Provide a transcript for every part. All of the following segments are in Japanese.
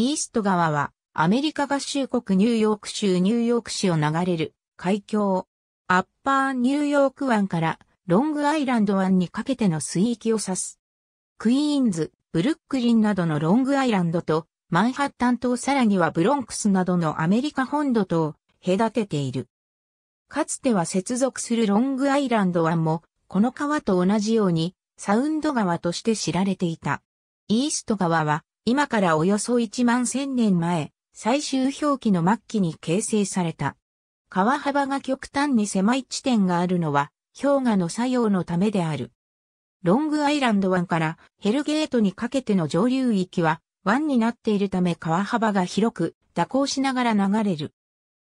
イースト川は、アメリカ合衆国ニューヨーク州ニューヨーク市を流れる海峡。アッパーニューヨーク湾からロングアイランド湾にかけての水域を指す。クイーンズ、ブルックリンなどのロングアイランドと、マンハッタン島さらにはブロンクスなどのアメリカ本土とを隔てている。かつては接続するロングアイランド湾も、この川と同じようにサウンド川として知られていた。イースト川は今からおよそ1万1000年前、最終表記の末期に形成された。川幅が極端に狭い地点があるのは、氷河の作用のためである。ロングアイランド湾からヘルゲートにかけての上流域は湾になっているため川幅が広く蛇行しながら流れる。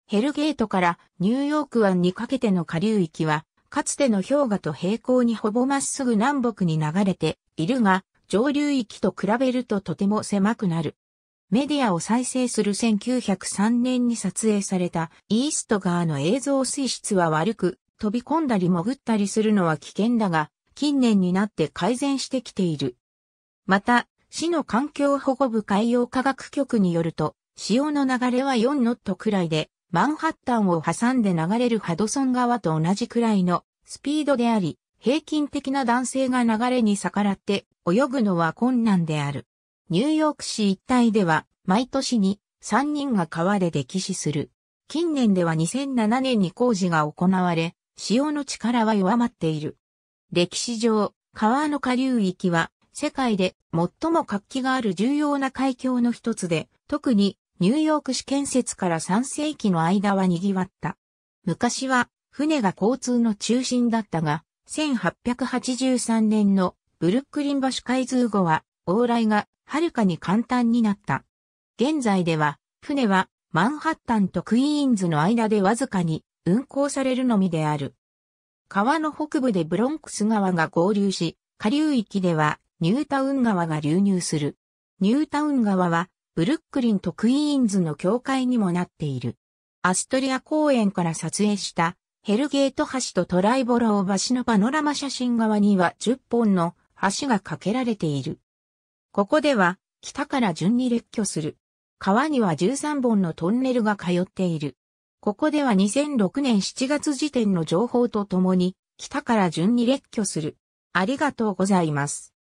ヘルゲートからニューヨーク湾にかけての下流域はかつての氷河と平行にほぼまっすぐ南北に流れているが、上流域と比べるととても狭くなる。メディアを再生する1903年に撮影されたイースト川の映像水質は悪く、飛び込んだり潜ったりするのは危険だが、近年になって改善してきている。また、市の環境保護部海洋科学局によると、潮の流れは4ノットくらいで、マンハッタンを挟んで流れるハドソン川と同じくらいのスピードであり、平均的な男性が流れに逆らって泳ぐのは困難である。ニューヨーク市一帯では、毎年に3人が川で溺死する。近年では2007年に工事が行われ、潮の力は弱まっている。歴史上、川の下流域は世界で最も活気がある重要な海峡の一つで、特にニューヨーク市建設から3世紀の間は賑わった。昔は船が交通の中心だったが、1883年のブルックリン橋開通後は往来がはるかに簡単になった。現在では、船はマンハッタンとクイーンズの間でわずかに運航されるのみである。川の北部でブロンクス川が合流し、下流域ではニュータウン川が流入する。ニュータウン川はブルックリンとクイーンズの境界にもなっている。アストリア公園から撮影したヘルゲート橋とトライボロー橋のパノラマ写真側には10本の橋が架けられている。ここでは、北から順に列挙する。川には13本のトンネルが通っている。ここでは2006年7月時点の情報とともに、北から順に列挙する。ありがとうございます。